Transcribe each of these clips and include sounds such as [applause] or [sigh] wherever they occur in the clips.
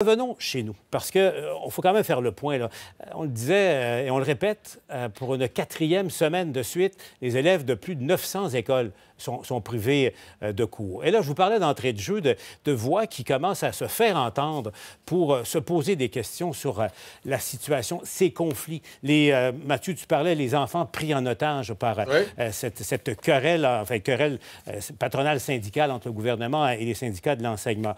Revenons chez nous, parce qu'il euh, faut quand même faire le point. Là. Euh, on le disait euh, et on le répète, pour une quatrième semaine de suite, les élèves de plus de 900 écoles sont, privés de cours. Et là, je vous parlais d'entrée de jeu, de, voix qui commencent à se faire entendre pour se poser des questions sur la situation, ces conflits. Les, Mathieu, tu parlais, les enfants pris en otage par cette, cette, querelle, enfin, querelle patronale syndicale entre le gouvernement et les syndicats de l'enseignement.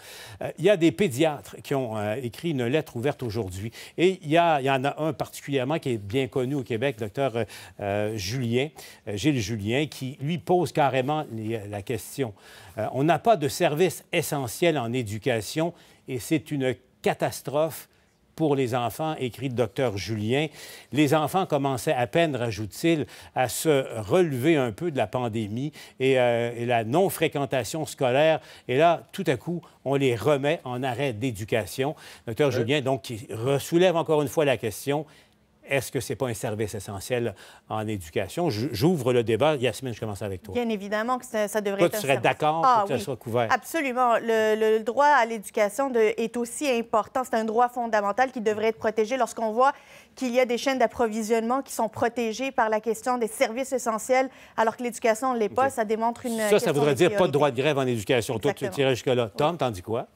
Il y a des pédiatres qui ont euh, écrit une lettre ouverte aujourd'hui. Et il y, a, y, en a un particulièrement qui est bien connu au Québec, docteur euh, euh, Julien, Gilles Julien, qui lui pose carrément la question. on n'a pas de service essentiel en éducation et c'est une catastrophe pour les enfants, écrit le docteur Julien. Les enfants commençaient à peine, rajoute-t-il, à se relever un peu de la pandémie et, euh, la non-fréquentation scolaire. Et là, tout à coup, on les remet en arrêt d'éducation. Docteur Julien, donc, qui soulève encore une fois la question, est-ce que ce n'est pas un service essentiel en éducation? J'ouvre le débat. Yasmine, je commence avec toi. Bien évidemment que ça, ça devrait toi, être. tu serais d'accord pour ah que ça soit couvert. Absolument. Le, droit à l'éducation est aussi important. C'est un droit fondamental qui devrait être protégé lorsqu'on voit qu'il y a des chaînes d'approvisionnement qui sont protégées par la question des services essentiels, alors que l'éducation ne l'est pas. Ça démontre une. Ça, ça voudrait dire pas de droit de grève en éducation. Exactement. Toi, tu tirais jusque-là. Tom, t'en dis quoi?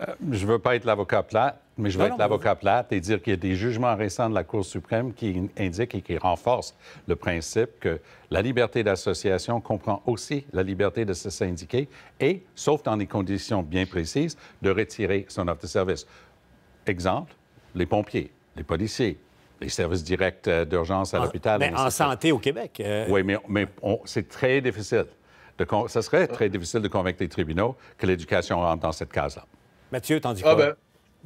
Euh, je ne veux pas être l'avocat plate, mais je veux être l'avocat plate et dire qu'il y a des jugements récents de la Cour suprême qui indiquent et qui renforcent le principe que la liberté d'association comprend aussi la liberté de se syndiquer et, sauf dans des conditions bien précises, de retirer son offre de service. Exemple, les pompiers, les policiers, les services directs euh, d'urgence à l'hôpital. Mais en santé au Québec. Euh, oui, mais, c'est très difficile. ce serait très difficile de convaincre les tribunaux que l'éducation rentre dans cette case-là. Mathieu, tandis ah, quoi?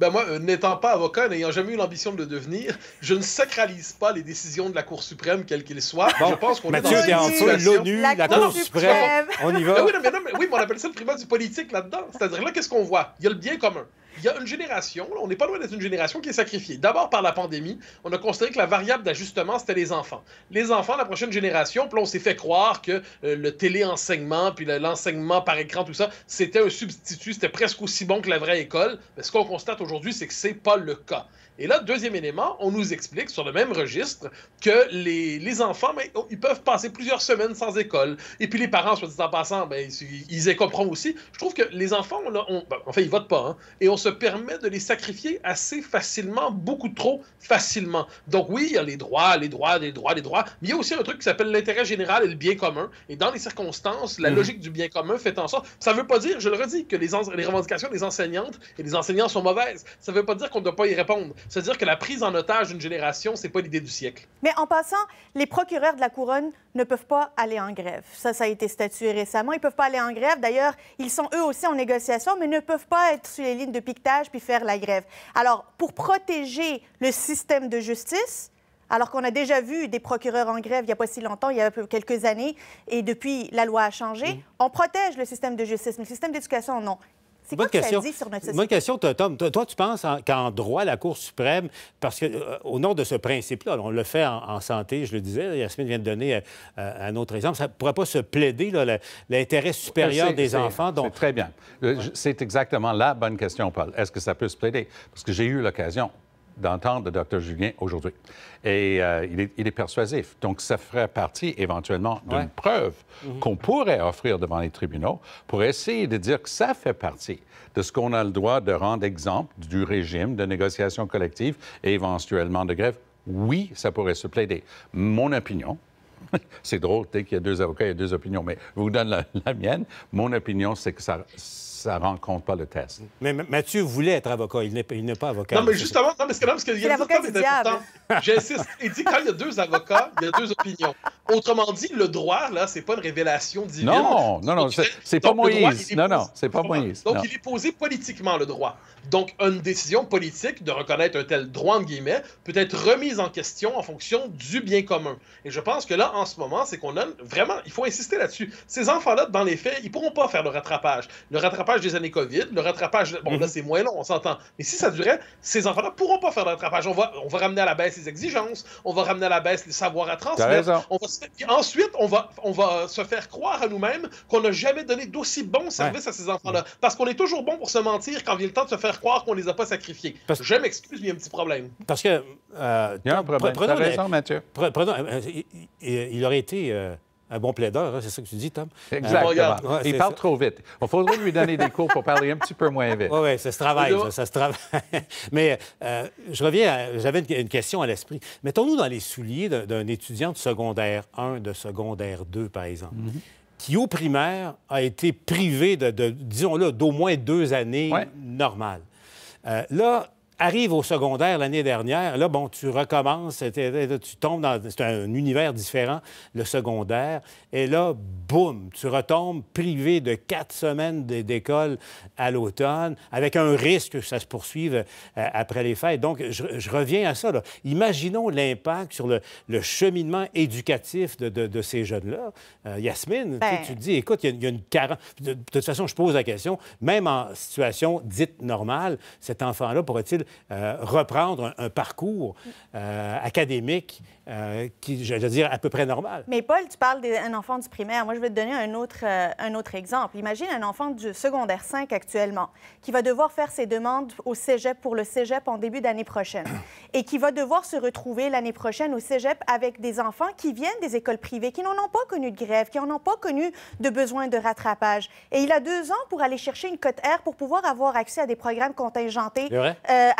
Ah moi, euh, n'étant pas avocat, n'ayant jamais eu l'ambition de le devenir, je ne sacralise pas les décisions de la Cour suprême, quelles qu'elles soient. je pense qu'on Mathieu est dans une l'ONU, la, Cour suprême, on y va. Ben oui, non, mais, oui, on appelle ça le primat du politique là-dedans. C'est-à-dire là, qu'est-ce qu'on voit? Il y a le bien commun il y a une génération, on n'est pas loin d'être une génération qui est sacrifiée. D'abord par la pandémie, on a constaté que la variable d'ajustement, c'était les enfants. Les enfants, la prochaine génération, puis on s'est fait croire que euh, le téléenseignement, puis l'enseignement par écran, tout ça, c'était un substitut, c'était presque aussi bon que la vraie école. Mais ce qu'on constate aujourd'hui, c'est que c'est pas le cas. Et là, deuxième élément, on nous explique sur le même registre que les, les enfants, ben, ils peuvent passer plusieurs semaines sans école. Et puis les parents, soit dit en passant, ben, ils, ils, comprennent aussi. Je trouve que les enfants, on, on ben, ils votent pas, hein, et on se permet de les sacrifier assez facilement, beaucoup trop facilement. Donc oui, il y a les droits, les droits, les droits, les droits, mais il y a aussi un truc qui s'appelle l'intérêt général et le bien commun. Et dans les circonstances, la mhm. logique du bien commun fait en sorte. Ça ne veut pas dire, je le redis, que les, les revendications des enseignantes et des enseignants sont mauvaises. Ça ne veut pas dire qu'on ne doit pas y répondre. C'est-à-dire que la prise en otage d'une génération, c'est pas l'idée du siècle. Mais en passant, les procureurs de la couronne ne peuvent pas aller en grève. Ça, ça a été statué récemment. Ils peuvent pas aller en grève. D'ailleurs, ils sont eux aussi en négociation, mais ne peuvent pas être sur les lignes de puis faire la grève. Alors, pour protéger le système de justice, alors qu'on a déjà vu des procureurs en grève il n'y a pas si longtemps, il y a quelques années, et depuis, la loi a changé. On protège le système de justice, mais le système d'éducation, non. C'est quoi question. ça sur Bonne question, Tom. Toi, tu penses qu'en droit, la Cour suprême, parce qu'au euh, nom de ce principe-là, on le fait en, santé, je le disais, Yasmine vient de donner euh, euh, un autre exemple, ça ne pourrait pas se plaider l'intérêt supérieur des enfants. Donc... Très bien. C'est exactement la bonne question, Paul. Est-ce que ça peut se plaider? Parce que j'ai eu l'occasion d'entendre le docteur Julien aujourd'hui. Et euh, il, est, persuasif. Donc, ça ferait partie éventuellement d'une preuve mhm. qu'on pourrait offrir devant les tribunaux pour essayer de dire que ça fait partie de ce qu'on a le droit de rendre exemple du régime de négociation collective et éventuellement de grève. Oui, ça pourrait se plaider. Mon opinion, [laughs] c'est drôle, sais qu'il y a deux avocats, il y a deux opinions. Mais je vous donne la, [laughs] mienne. Mon opinion, c'est que ça ça rencontre pas le test. Mais Mathieu voulait être avocat, il n'est pas avocat. Non, mais justement, mais parce qu'il y a J'insiste. Il dit quand il y a deux avocats, il y a deux opinions. Autrement dit, le droit, là, c'est pas une révélation divine. Non, non, non, c'est pas Moïse. non, non, c'est pas Moïse. Donc, il est posé politiquement, le droit. Donc, une décision politique de reconnaître un tel droit, en guillemets, peut être remise en question en fonction du bien commun. Et je pense que là, en ce moment, c'est qu'on a vraiment, il faut insister là-dessus. Ces enfants-là, dans les faits, ils pourront pas faire le rattrapage. Le rattrapage des années COVID, le rattrapage, bon, là, mhm. c'est moins long, on s'entend. Mais si ça durait, ces enfants-là pourront pas faire le rattrapage. On va, on va ramener à la baisse les exigences, on va ramener à la baisse les savoirs à transmettre. ensuite, on va, on va se faire croire à nous-mêmes qu'on n'a jamais donné d'aussi bon service à ces enfants-là. Parce qu'on est toujours bon pour se mentir quand vient le temps de se faire croire qu'on les a pas sacrifiés. Parce... Je m'excuse, mais il y a un petit problème. Parce que. Euh, un problème. Mathieu. Euh, euh, il aurait été euh, un bon plaideur, hein, c'est ça que tu dis, Tom? Euh, Exactement. il parle trop vite. Il faudrait lui donner des cours pour parler un petit peu moins vite. Oui, oui, ça se travaille, ça, se travaille. [laughs] Mais euh, je reviens, j'avais une, question à l'esprit. Mettons-nous dans les souliers d'un étudiant de secondaire 1, de secondaire 2, par exemple. Mhm. qui, au primaire, a été privé de, disons-le, d'au moins deux années normales. là, arrive au secondaire l'année dernière, là, bon, tu recommences, tu tombes dans un univers différent, le secondaire, et là, boum, tu retombes privé de quatre semaines d'école à l'automne, avec un risque que ça se poursuive euh, après les fêtes. Donc, je, reviens à ça. Là. Imaginons l'impact sur le, cheminement éducatif de, ces jeunes-là. Euh, Yasmine, ben tu, te dis, écoute, il y, a une carence. de toute façon, je pose la question, même en situation dite normale, cet enfant-là pourrait-il euh, reprendre un, parcours euh, académique euh, qui, je veux dire, à peu près normal. Mais Paul, tu parles d'un enfant du primaire. Moi, je vais te donner un autre, un autre exemple. Imagine un enfant du secondaire 5 actuellement qui va devoir faire ses demandes au cégep pour le cégep en début d'année prochaine [coughs] et qui va devoir se retrouver l'année prochaine au cégep avec des enfants qui viennent des écoles privées, qui n'en ont pas connu de grève, qui n'en ont pas connu de besoin de rattrapage. Et il a deux ans pour aller chercher une cote R pour pouvoir avoir accès à des programmes contingentés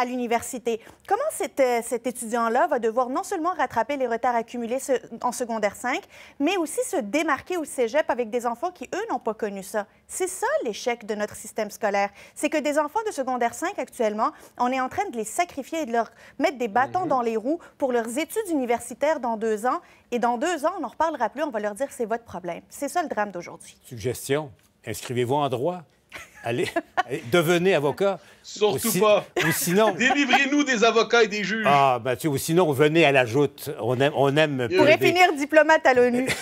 à l'université. Comment cet, euh, cet étudiant-là va devoir non seulement rattraper les retards accumulés en secondaire 5, mais aussi se démarquer au cégep avec des enfants qui, eux, n'ont pas connu ça? C'est ça l'échec de notre système scolaire. C'est que des enfants de secondaire 5 actuellement, on est en train de les sacrifier et de leur mettre des bâtons mhm. dans les roues pour leurs études universitaires dans deux ans. Et dans deux ans, on n'en reparlera plus, on va leur dire c'est votre problème. C'est ça le drame d'aujourd'hui. Suggestion, inscrivez-vous en droit allez, devenez avocat. Surtout pas. Ou sinon. Délivrez-nous des avocats et des juges. Ah, Mathieu, bah, ou sinon, venez à la joute. On aime. On aime Vous pourrez finir diplomate à l'ONU. [laughs]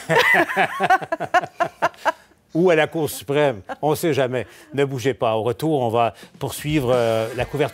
ou à la Cour suprême. On ne sait jamais. Ne bougez pas. Au retour, on va poursuivre euh, la couverture.